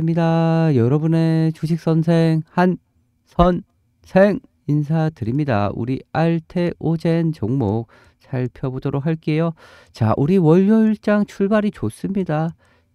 있습니다. 여러분의 주식 선생 한 선생 인사드립니다. 우리 알테오젠 종목 살펴보도록 할게요. 자, 우리 월요일장 출발이 좋습니다.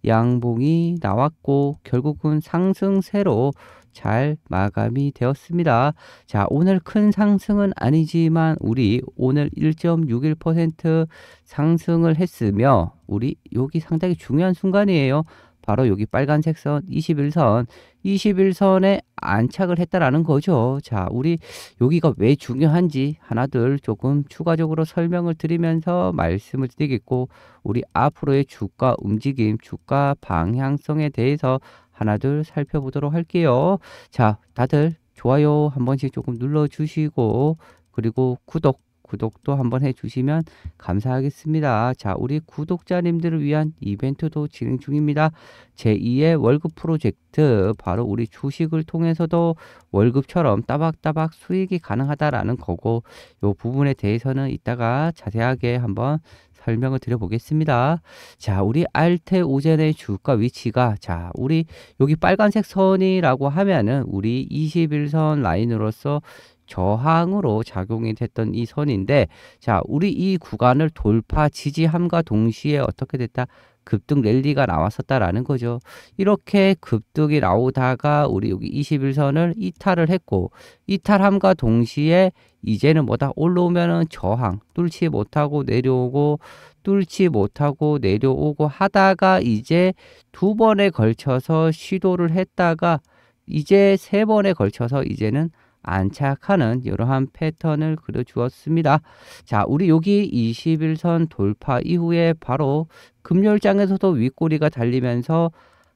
양봉이 나왔고 결국은 상승세로 잘 마감이 되었습니다. 자, 오늘 큰 상승은 아니지만 우리 오늘 1.61% 상승을 했으며 우리 여기 상당히 중요한 순간이에요. 바로 여기 빨간색 선 21선 21선에 안착을 했다라는 거죠. 자, 우리 여기가 왜 중요한지 하나둘 조금 추가적으로 설명을 드리면서 말씀을 드리겠고 우리 앞으로의 주가 움직임, 주가 방향성에 대해서 하나둘 살펴보도록 할게요. 자, 다들 좋아요 한 번씩 조금 눌러주시고 그리고 구독 구독도 한번 해주시면 감사하겠습니다. 자, 우리 구독자님들을 위한 이벤트도 진행 중입니다. 제2의 월급 프로젝트, 바로 우리 주식을 통해서도 월급처럼 따박따박 수익이 가능하다라는 거고, 이 부분에 대해서는 이따가 자세하게 한번 설명을 드려보겠습니다. 자, 우리 알테오젠의 주가 위치가 자, 우리 여기 빨간색 선이라고 하면은 우리 21선 라인으로서 저항으로 작용이 됐던 이 선인데 자 우리 이 구간을 돌파 지지함과 동시에 어떻게 됐다 급등 랠리가 나왔었다라는 거죠. 이렇게 급등이 나오다가 우리 여기 21선을 이탈을 했고 이탈함과 동시에 이제는 뭐다 올라오면은 저항 뚫지 못하고 내려오고 뚫지 못하고 내려오고 하다가 이제 두 번에 걸쳐서 시도를 했다가 이제 세 번에 걸쳐서 이제는 안착하는 이러한 패턴을 그려주었습니다. 자, 우리 여기 21선 돌파 이후에 바로 금열장에서도 윗꼬리가 달리면서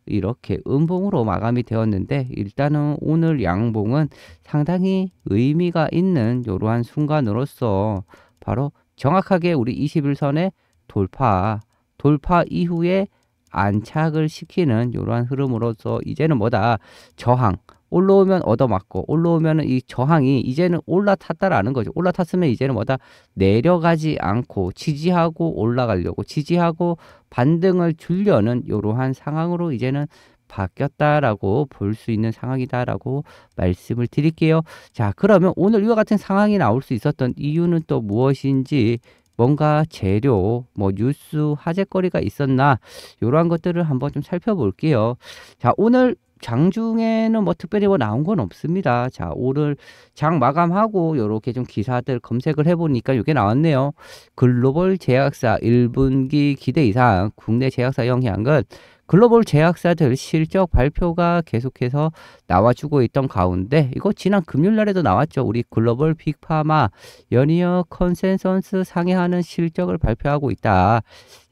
이렇게 음봉으로 마감이 되었는데 일단은 오늘 양봉은 상당히 의미가 있는 이러한 순간으로서 바로 정확하게 우리 21선의 돌파, 돌파 이후에 안착을 시키는 이러한 흐름으로서 이제는 뭐다 저항, 올라오면 얻어맞고 올라오면 이 저항이 이제는 올라탔다라는 거죠. 올라탔으면 이제는 뭐다 내려가지 않고 지지하고 올라가려고 지지하고 반등을 줄려는 이러한 상황으로 이제는 바뀌었다라고 볼 수 있는 상황이다라고 말씀을 드릴게요. 자 그러면 오늘 이와 같은 상황이 나올 수 있었던 이유는 또 무엇인지 뭔가 재료, 뭐 뉴스, 화제거리가 있었나 이러한 것들을 한번 좀 살펴볼게요. 자 오늘 장중에는 뭐 특별히 뭐 나온 건 없습니다. 자, 오늘 장 마감하고 요렇게 좀 기사들 검색을 해보니까 이게 나왔네요. 글로벌 제약사 1분기 기대 이상 국내 제약사 영향은 글로벌 제약사들 실적 발표가 계속해서 나와주고 있던 가운데 이거 지난 금요일 날에도 나왔죠. 우리 글로벌 빅파마 연이어 컨센서스 상회하는 실적을 발표하고 있다.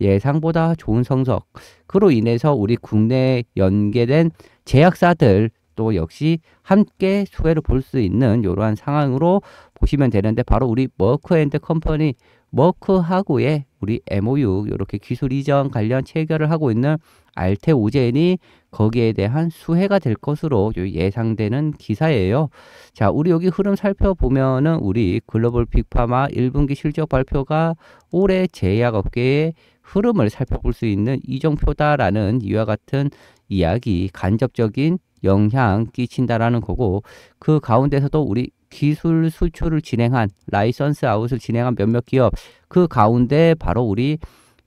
예상보다 좋은 성적. 그로 인해서 우리 국내 에 연계된 제약사들 또 역시 함께 수혜를 볼 수 있는 이러한 상황으로 보시면 되는데 바로 우리 머크앤드 컴퍼니 머크하고의 우리 MOU 이렇게 기술 이전 관련 체결을 하고 있는 알테오젠이 거기에 대한 수혜가 될 것으로 예상되는 기사예요. 자, 우리 여기 흐름 살펴보면은 우리 글로벌 빅파마 1분기 실적 발표가 올해 제약업계의 흐름을 살펴볼 수 있는 이정표다라는 이와 같은 이야기 간접적인 영향 끼친다라는 거고 그 가운데서도 우리 기술 수출을 진행한 라이선스 아웃을 진행한 몇몇 기업 그 가운데 바로 우리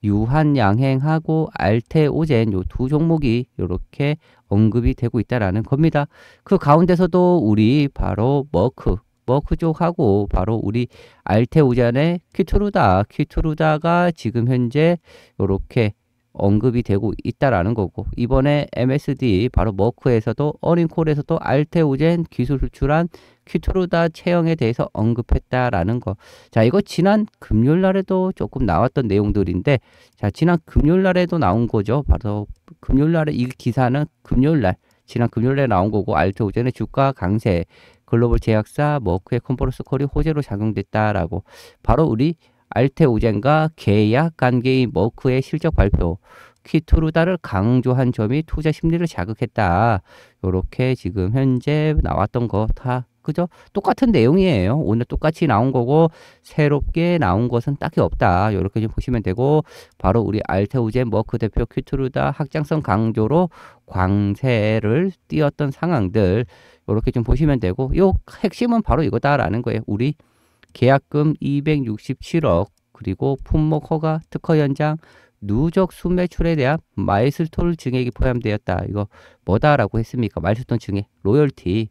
유한양행하고 알테오젠 요 두 종목이 이렇게 언급이 되고 있다라는 겁니다. 그 가운데서도 우리 바로 머크 머크 쪽하고 바로 우리 알테오젠의 키트루다키트루다가 지금 현재 이렇게 언급이 되고 있다라는 거고 이번에 MSD 바로 머크에서도 어린콜에서도 알테우젠 기술 수출한 큐트루다 체형에 대해서 언급했다라는 거. 자 이거 지난 금요일 날에도 조금 나왔던 내용들인데 자 지난 금요일 날에도 나온 거죠. 바로 금요일 날에 이 기사는 금요일 날 지난 금요일 날 나온 거고 알테우젠의 주가 강세 글로벌 제약사 머크의 컨퍼런스 콜이 호재로 작용됐다라고 바로 우리 알테오젠과 계약 관계인 머크의 실적 발표 키투루다를 강조한 점이 투자 심리를 자극했다. 요렇게 지금 현재 나왔던 거다 그죠? 똑같은 내용이에요. 오늘 똑같이 나온 거고 새롭게 나온 것은 딱히 없다. 요렇게 좀 보시면 되고 바로 우리 알테우젠 머크 대표 퀴트루다 확장성 강조로 광세를 띄었던 상황들 요렇게 좀 보시면 되고 요 핵심은 바로 이거다라는 거예요. 우리 계약금 267억 그리고 품목 허가 특허 연장 누적 순매출에 대한 마이스톤 증액이 포함되었다. 이거 뭐다라고 했습니까? 마이스톤 증액 로열티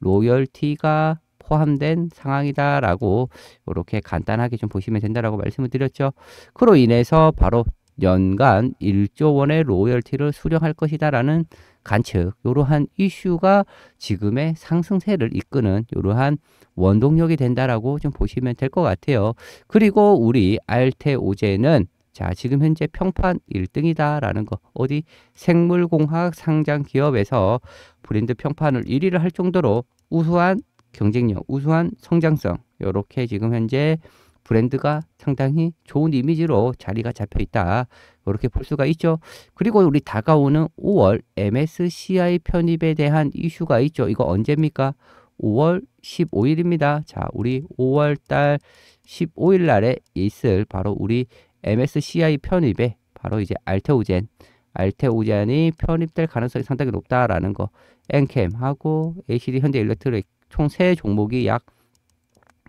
로열티가 포함된 상황이다라고 이렇게 간단하게 좀 보시면 된다라고 말씀을 드렸죠. 그로 인해서 바로 연간 1조 원의 로열티를 수령할 것이다라는 관측, 이러한 이슈가 지금의 상승세를 이끄는 이러한 원동력이 된다라고 좀 보시면 될 것 같아요. 그리고 우리 알테오제는 자, 지금 현재 평판 1등이다라는 거. 어디 생물공학 상장 기업에서 브랜드 평판을 1위를 할 정도로 우수한 경쟁력, 우수한 성장성. 요렇게 지금 현재 브랜드가 상당히 좋은 이미지로 자리가 잡혀 있다. 이렇게 볼 수가 있죠. 그리고 우리 다가오는 5월 MSCI 편입에 대한 이슈가 있죠. 이거 언제입니까? 5월 15일입니다. 자, 우리 5월 달 15일 날에 있을 바로 우리 MSCI 편입에 바로 이제 알테오젠 알테오젠이 편입될 가능성이 상당히 높다라는 거. 엔캠하고 ACD 현대일렉트릭 총 세 종목이 약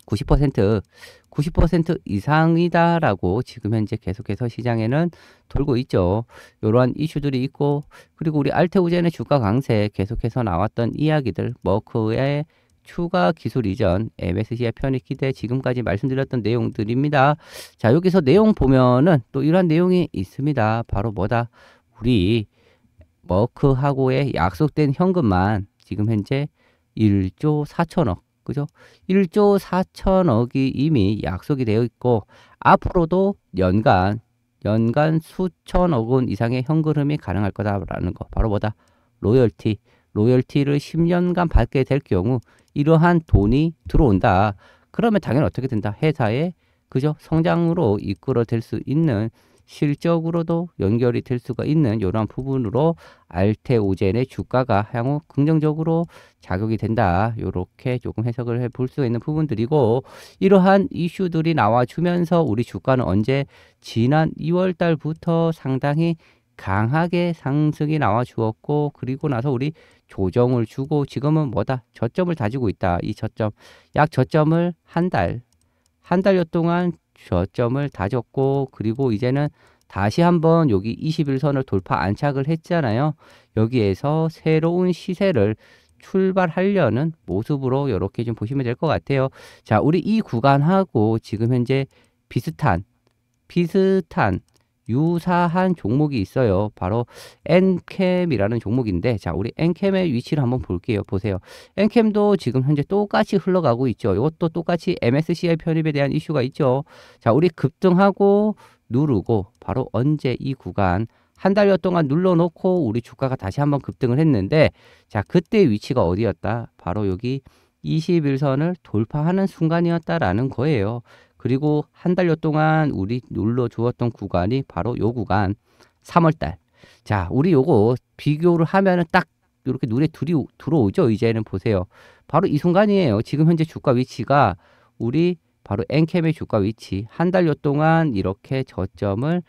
90% 90% 이상이다라고 지금 현재 계속해서 시장에는 돌고 있죠. 이러한 이슈들이 있고 그리고 우리 알테우젠의 주가 강세 계속해서 나왔던 이야기들 머크의 추가 기술 이전 MSCI 편입 기대 지금까지 말씀드렸던 내용들입니다. 자 여기서 내용 보면은 또 이러한 내용이 있습니다. 바로 뭐다 우리 머크하고의 약속된 현금만 지금 현재 1조 4천억 그죠? 1조 4천억이 이미 약속이 되어 있고 앞으로도 연간 연간 수천억 원 이상의 현금흐름이 가능할 거다라는 거. 바로 뭐다? 로열티. 로열티를 10년간 받게 될 경우 이러한 돈이 들어온다. 그러면 당연히 어떻게 된다? 회사의 그죠? 성장으로 이끌어질 수 있는 실적으로도 연결이 될 수가 있는 이러한 부분으로 알테오젠의 주가가 향후 긍정적으로 작용이 된다. 이렇게 조금 해석을 해볼 수 있는 부분들이고 이러한 이슈들이 나와주면서 우리 주가는 언제 지난 2월 달부터 상당히 강하게 상승이 나와 주었고 그리고 나서 우리 조정을 주고 지금은 뭐다 저점을 다지고 있다 이 저점 약 저점을 한 달 한 달여 동안 저점을 다졌고 그리고 이제는 다시 한번 여기 21선을 돌파 안착을 했잖아요. 여기에서 새로운 시세를 출발하려는 모습으로 이렇게 좀 보시면 될 것 같아요. 자, 우리 이 구간하고 지금 현재 비슷한 비슷한 유사한 종목이 있어요. 바로 엔캠이라는 종목인데 자 우리 엔캠의 위치를 한번 볼게요. 보세요. 엔캠도 지금 현재 똑같이 흘러가고 있죠. 이것도 똑같이 MSCI 편입에 대한 이슈가 있죠. 자 우리 급등하고 누르고 바로 언제 이 구간 한 달여 동안 눌러놓고 우리 주가가 다시 한번 급등을 했는데 자 그때 위치가 어디였다? 바로 여기 21선을 돌파하는 순간이었다라는 거예요. 그리고 한 달여 동안 우리 눌러 주었던 구간이 바로 요 구간 3월달. 자, 우리 요거 비교를 하면은 딱 이렇게 눈에 들이, 들어오죠. 이제는 보세요. 바로 이 순간이에요. 지금 현재 주가 위치가 우리 바로 엔캠의 주가 위치 한 달여 동안 이렇게 저점을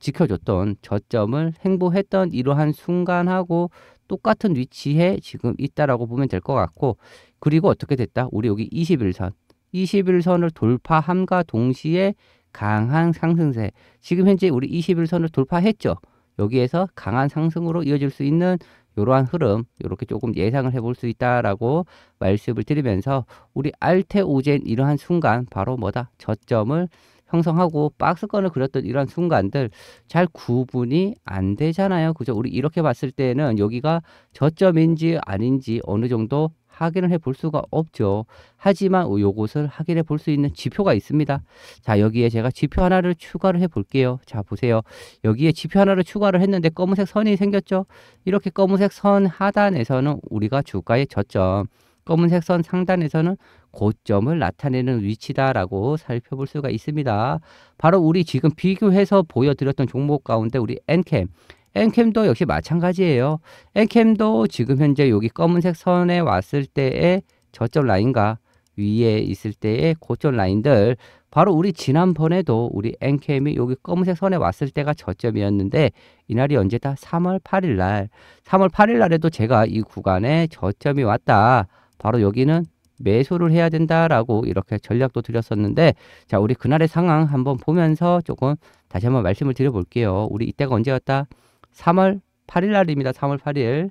지켜줬던 저점을 행보했던 이러한 순간하고 똑같은 위치에 지금 있다라고 보면 될 것 같고 그리고 어떻게 됐다? 우리 여기 21선 21선을 돌파함과 동시에 강한 상승세. 지금 현재 우리 21선을 돌파했죠. 여기에서 강한 상승으로 이어질 수 있는 이러한 흐름 이렇게 조금 예상을 해볼 수 있다라고 말씀을 드리면서 우리 알테오젠 이러한 순간 바로 뭐다 저점을 형성하고 박스권을 그렸던 이러한 순간들 잘 구분이 안 되잖아요. 그죠? 우리 이렇게 봤을 때는 여기가 저점인지 아닌지 어느 정도 확인을 해 볼 수가 없죠. 하지만 요것을 확인해 볼 수 있는 지표가 있습니다. 자 여기에 제가 지표 하나를 추가를 해 볼게요. 자 보세요. 여기에 지표 하나를 추가를 했는데 검은색 선이 생겼죠. 이렇게 검은색 선 하단에서는 우리가 주가의 저점 검은색 선 상단에서는 고점을 나타내는 위치다라고 살펴볼 수가 있습니다. 바로 우리 지금 비교해서 보여드렸던 종목 가운데 우리 엔캠 엔캠도 역시 마찬가지예요. 엔캠도 지금 현재 여기 검은색 선에 왔을 때의 저점 라인과 위에 있을 때의 고점 라인들 바로 우리 지난번에도 우리 엔캠이 여기 검은색 선에 왔을 때가 저점이었는데 이날이 언제다 3월 8일 날 3월 8일 날에도 제가 이 구간에 저점이 왔다 바로 여기는 매수를 해야 된다라고 이렇게 전략도 드렸었는데 자 우리 그날의 상황 한번 보면서 조금 다시 한번 말씀을 드려볼게요 우리 이때가 언제였다 3월 8일 날입니다. 3월 8일.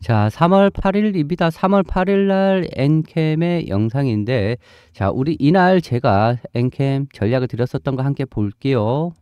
자, 3월 8일입니다. 3월 8일 날 엔캠의 영상인데 자, 우리 이날 제가 엔캠 전략을 드렸었던 거 함께 볼게요.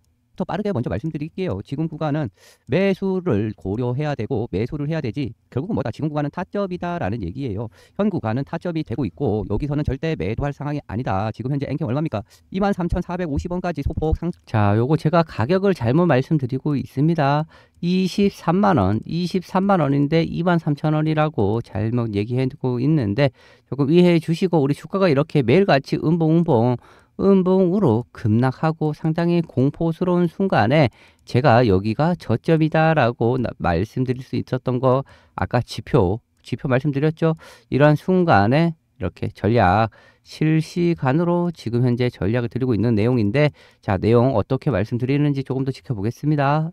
더 빠르게 먼저 말씀드릴게요. 지금 구간은 매수를 고려해야 되고 매수를 해야 되지 결국은 뭐다 지금 구간은 타점이다라는 얘기예요. 현 구간은 타점이 되고 있고 여기서는 절대 매도할 상황이 아니다. 지금 현재 엔캠 얼마입니까? 23,450원까지 소폭 상승. 자, 요거 제가 가격을 잘못 말씀드리고 있습니다. 23만원, 23만원인데 23,000원이라고 잘못 얘기해두고 있는데 조금 이해해 주시고 우리 주가가 이렇게 매일같이 음봉음봉 음봉으로 급락하고 상당히 공포스러운 순간에 제가 여기가 저점이다 라고 말씀드릴 수 있었던 거 아까 지표 지표 말씀드렸죠 이러한 순간에 이렇게 전략 실시간으로 지금 현재 전략을 드리고 있는 내용인데 자 내용 어떻게 말씀드리는지 조금 더 지켜보겠습니다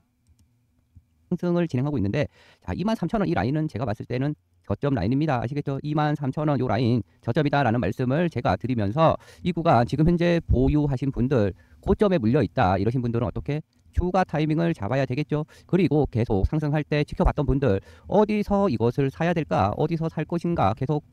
상승을 진행하고 있는데 자 23,000원 이 라인은 제가 봤을 때는 저점 라인입니다. 아시겠죠? 23,000원 요 라인 저점이다라는 말씀을 제가 드리면서 이 구간 지금 현재 보유하신 분들 고점에 물려 있다 이러신 분들은 어떻게 추가 타이밍을 잡아야 되겠죠. 그리고 계속 상승할 때 지켜봤던 분들 어디서 이것을 사야 될까? 어디서 살 것인가? 계속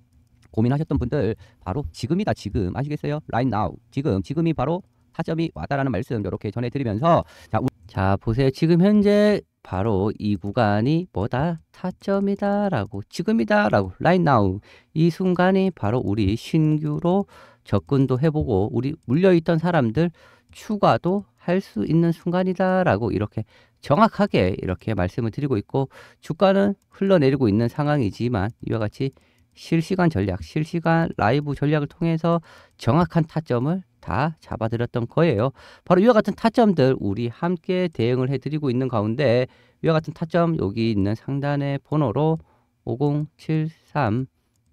고민하셨던 분들 바로 지금이다 지금 아시겠어요? 라인 right 나우 지금 지금이 바로 타점이 왔다라는 말씀 이렇게 전해드리면서 자, 자 보세요 지금 현재 바로 이 구간이 뭐다? 타점이다 라고 지금이다 라고 right now 이 순간이 바로 우리 신규로 접근도 해보고 우리 물려있던 사람들 추가도 할 수 있는 순간이다 라고 이렇게 정확하게 이렇게 말씀을 드리고 있고 주가는 흘러내리고 있는 상황이지만 이와 같이 실시간 전략, 실시간 라이브 전략을 통해서 정확한 타점을 다 잡아드렸던 거예요. 바로 이와 같은 타점들 우리 함께 대응을 해드리고 있는 가운데 이와 같은 타점 여기 있는 상단의 번호로 5073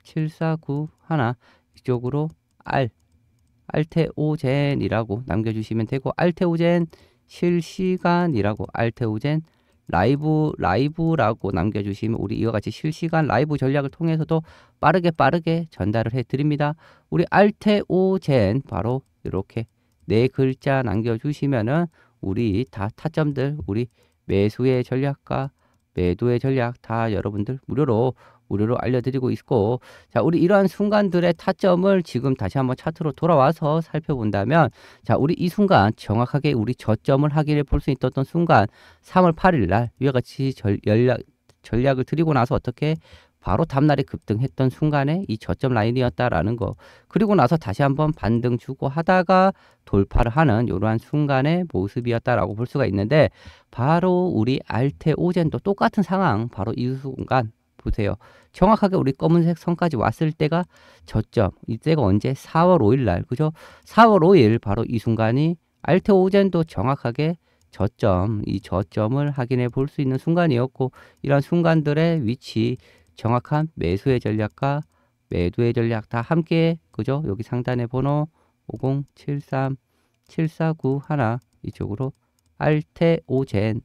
7491 이쪽으로 알, 알테오젠이라고 남겨주시면 되고 알테오젠 실시간이라고 알테오젠 라이브 라이브라고 남겨주시면 우리 이와 같이 실시간 라이브 전략을 통해서도 빠르게 빠르게 전달을 해드립니다. 우리 알테오젠 바로 이렇게 네 글자 남겨주시면은 우리 다 타점들 우리 매수의 전략과 매도의 전략 다 여러분들 무료로 우려로 알려드리고 있고 자 우리 이러한 순간들의 타점을 지금 다시 한번 차트로 돌아와서 살펴본다면 자 우리 이 순간 정확하게 우리 저점을 하기를 볼 수 있었던 순간 3월 8일 날 위와 같이 전, 전략, 전략을 드리고 나서 어떻게 바로 다음날에 급등했던 순간에 이 저점 라인이었다라는 거 그리고 나서 다시 한번 반등 주고 하다가 돌파를 하는 이러한 순간의 모습이었다라고 볼 수가 있는데 바로 우리 알테오젠도 똑같은 상황 바로 이 순간 보세요. 정확하게 우리 검은색 선까지 왔을 때가 저점. 이때가 언제? 4월 5일 날. 그죠? 4월 5일 바로 이 순간이 알테오젠도 정확하게 저점, 이 저점을 확인해 볼 수 있는 순간이었고 이런 순간들의 위치, 정확한 매수의 전략과 매도의 전략 다 함께 그죠? 여기 상단에 번호 5073 749 1 이쪽으로 알테오젠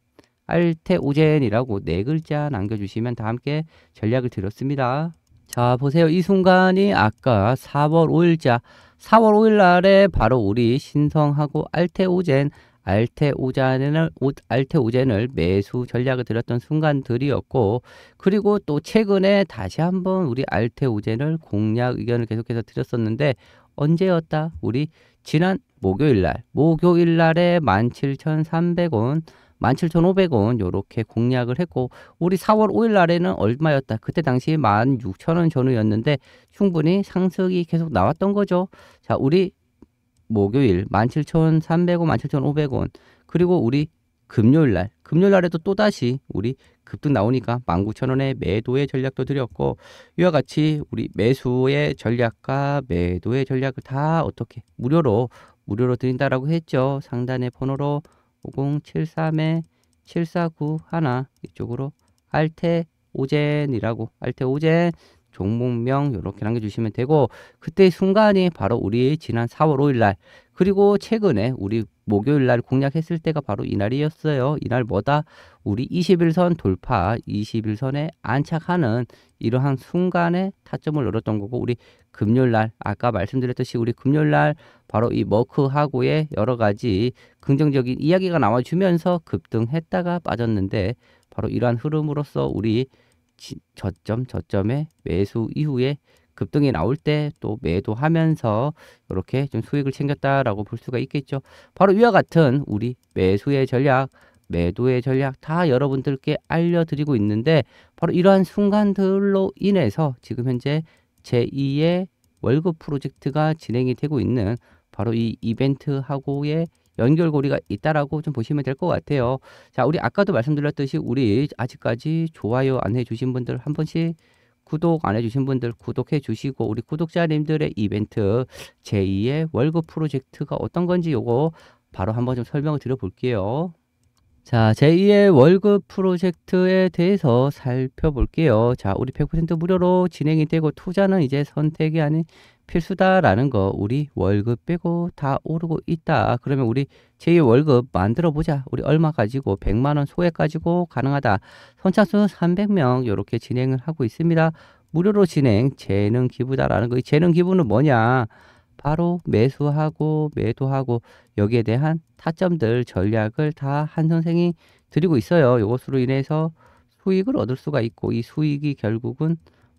알테오젠이라고 네 글자 남겨주시면 다 함께 전략을 드렸습니다. 자 보세요. 이 순간이 아까 4월 5일자 4월 5일 날에 바로 우리 신성하고 알테오젠 알테오젠을, 알테오젠을 매수 전략을 드렸던 순간들이었고 그리고 또 최근에 다시 한번 우리 알테오젠을 공략 의견을 계속해서 드렸었는데 언제였다? 우리 지난 목요일날 목요일날에 17,300원 17,500원 요렇게 공략을 했고 우리 4월 5일 날에는 얼마였다. 그때 당시 16,000원 전후였는데 충분히 상승이 계속 나왔던 거죠. 자, 우리 목요일 17,300원, 17,500원 그리고 우리 금요일 날 금요일 날에도 또다시 우리 급등 나오니까 19,000원의 매도의 전략도 드렸고 이와 같이 우리 매수의 전략과 매도의 전략을 다 어떻게 무료로 무료로 드린다라고 했죠. 상단의 번호로 5073에 7491 이쪽으로 알테 오젠이라고 알테 오젠 종목명 이렇게 남겨주시면 되고 그때 순간이 바로 우리 지난 4월 5일날 그리고 최근에 우리 목요일 날 공략했을 때가 바로 이날이었어요. 이날 뭐다? 우리 21선 돌파, 21선에 안착하는 이러한 순간에 타점을 노었던 거고 우리 금요일 날 아까 말씀드렸듯이 우리 금요일 날 바로 이 머크하고의 여러 가지 긍정적인 이야기가 나와주면서 급등했다가 빠졌는데 바로 이러한 흐름으로써 우리 저점 저점의 매수 이후에 급등이 나올 때 또 매도하면서 이렇게 좀 수익을 챙겼다라고 볼 수가 있겠죠. 바로 이와 같은 우리 매수의 전략, 매도의 전략 다 여러분들께 알려드리고 있는데 바로 이러한 순간들로 인해서 지금 현재 제2의 월급 프로젝트가 진행이 되고 있는 바로 이 이벤트하고의 연결고리가 있다라고 좀 보시면 될 것 같아요. 자, 우리 아까도 말씀드렸듯이 우리 아직까지 좋아요 안 해주신 분들 한 번씩 구독 안 해주신 분들 구독해 주시고 우리 구독자님들의 이벤트 제2의 월급 프로젝트가 어떤 건지 요거 바로 한번 좀 설명을 드려볼게요. 자, 제2의 월급 프로젝트에 대해서 살펴볼게요. 자, 우리 100% 무료로 진행이 되고 투자는 이제 선택이 아닌 필수다라는 거 우리 월급 빼고 다 오르고 있다. 그러면 우리 제2 월급 만들어 보자. 우리 얼마 가지고 100만 원 소액 가지고 가능하다. 선착순 300명 이렇게 진행을 하고 있습니다. 무료로 진행 재능 기부다라는 거. 재능 기부는 뭐냐? 바로 매수하고 매도하고 여기에 대한 타점들 전략을 다 한 선생이 드리고 있어요. 이것으로 인해서 수익을 얻을 수가 있고 이 수익이 결국은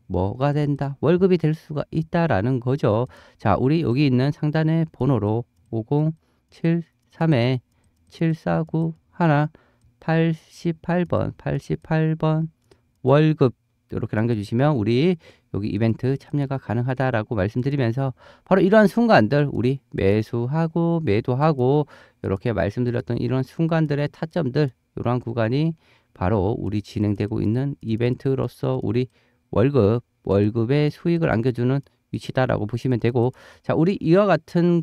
뭐가 된다? 월급이 될 수가 있다라는 거죠. 자, 우리 여기 있는 상단의 번호로 5073에 749 1 88번 88번 월급 이렇게 남겨주시면 우리 여기 이벤트 참여가 가능하다라고 말씀드리면서 바로 이러한 순간들 우리 매수하고 매도하고 이렇게 말씀드렸던 이런 순간들의 타점들 이러한 구간이 바로 우리 진행되고 있는 이벤트로서 우리 월급, 월급의 수익을 안겨주는 위치다라고 보시면 되고 자 우리 이와 같은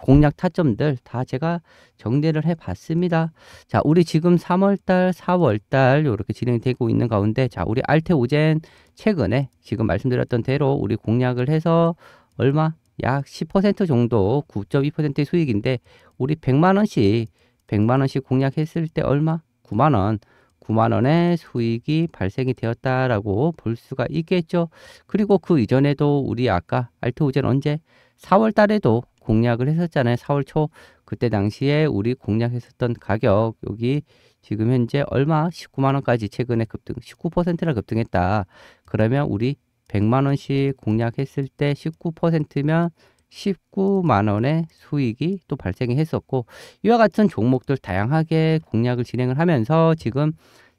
공략 타점들 다 제가 정리를 해봤습니다. 자, 우리 지금 3월달, 4월달 이렇게 진행되고 있는 가운데 자, 우리 알테오젠 최근에 지금 말씀드렸던 대로 우리 공략을 해서 얼마? 약 10% 정도 9.2%의 수익인데 우리 100만 원씩 100만 원씩 공략했을 때 얼마? 9만 원 9만 원의 수익이 발생이 되었다라고 볼 수가 있겠죠. 그리고 그 이전에도 우리 아까 알트우젠 언제 4월 달에도 공략을 했었잖아요. 4월 초 그때 당시에 우리 공략했었던 가격 여기 지금 현재 얼마 19만 원까지 최근에 급등 19%나 급등했다. 그러면 우리 100만 원씩 공략했을 때 19%면 19만 원의 수익이 또 발생이 했었고 이와 같은 종목들 다양하게 공략을 진행을 하면서 지금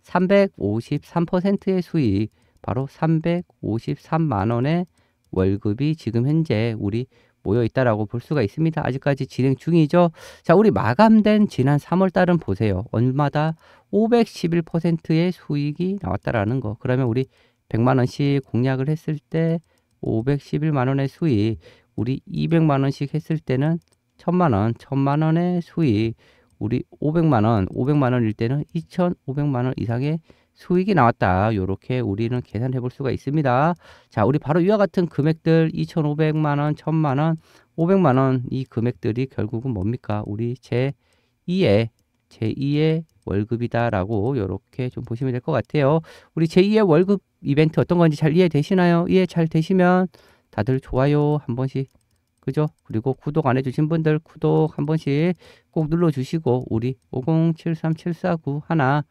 353%의 수익 바로 353만 원의 월급이 지금 현재 우리 모여 있다라고 볼 수가 있습니다. 아직까지 진행 중이죠. 자, 우리 마감된 지난 3월 달은 보세요. 얼마다 511%의 수익이 나왔다라는 거. 그러면 우리 100만 원씩 공략을 했을 때 511만 원의 수익. 우리 200만 원씩 했을 때는 1000만 원, 1000만 원의 수익, 우리 500만 원, 500만 원일 때는 2,500만 원 이상의 수익이 나왔다. 요렇게 우리는 계산해 볼 수가 있습니다. 자, 우리 바로 이와 같은 금액들 2,500만 원, 1,000만 원, 500만 원 이 금액들이 결국은 뭡니까? 우리 제2의 제2의 월급이다라고 이렇게 좀 보시면 될 것 같아요. 우리 제2의 월급 이벤트 어떤 건지 잘 이해되시나요? 이해 잘 되시면 다들 좋아요 한 번씩 그죠? 그리고 구독 안 해주신 분들 구독 한 번씩 꼭 눌러주시고 우리 5073749하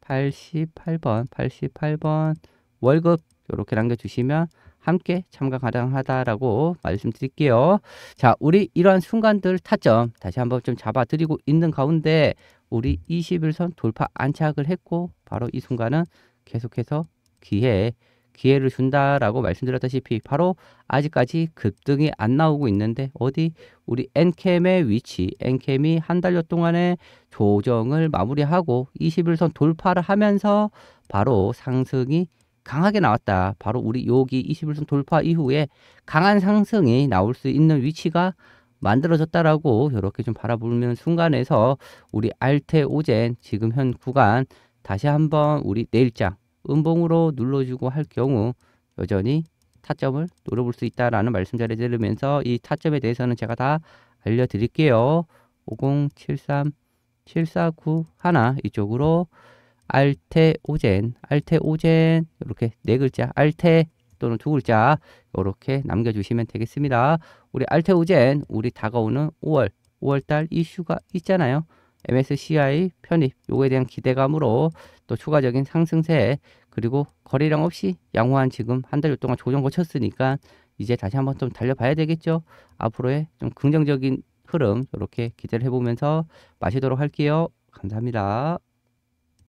88번 88번 월급 이렇게 남겨주시면 함께 참가 가능하다라고 말씀드릴게요. 자, 우리 이러한 순간들 타점 다시 한번 좀 잡아드리고 있는 가운데 우리 21선 돌파 안착을 했고 바로 이 순간은 계속해서 기회 기회를 준다라고 말씀드렸다시피 바로 아직까지 급등이 안 나오고 있는데 어디 우리 엔캠의 위치, 엔캠이 한 달여 동안에 조정을 마무리하고 21선 돌파를 하면서 바로 상승이 강하게 나왔다. 바로 우리 여기 21선 돌파 이후에 강한 상승이 나올 수 있는 위치가 만들어졌다라고 이렇게 좀 바라보는 순간에서 우리 알테 오젠 지금 현 구간 다시 한번 우리 내일장 음봉으로 눌러주고 할 경우 여전히 타점을 노려볼 수 있다라는 말씀 전해드리면서 이 타점에 대해서는 제가 다 알려드릴게요. 5073 7491 이쪽으로 알테오젠 알테오젠 이렇게 네 글자 알테 또는 두 글자 이렇게 남겨주시면 되겠습니다. 우리 알테오젠 우리 다가오는 5월 5월달 이슈가 있잖아요. MSCI 편입 요거에 대한 기대감으로 또 추가적인 상승세 그리고 거래량 없이 양호한 지금 한 달 동안 조정 거쳤으니까 이제 다시 한번 좀 달려봐야 되겠죠. 앞으로의 좀 긍정적인 흐름 이렇게 기대를 해보면서 마시도록 할게요. 감사합니다.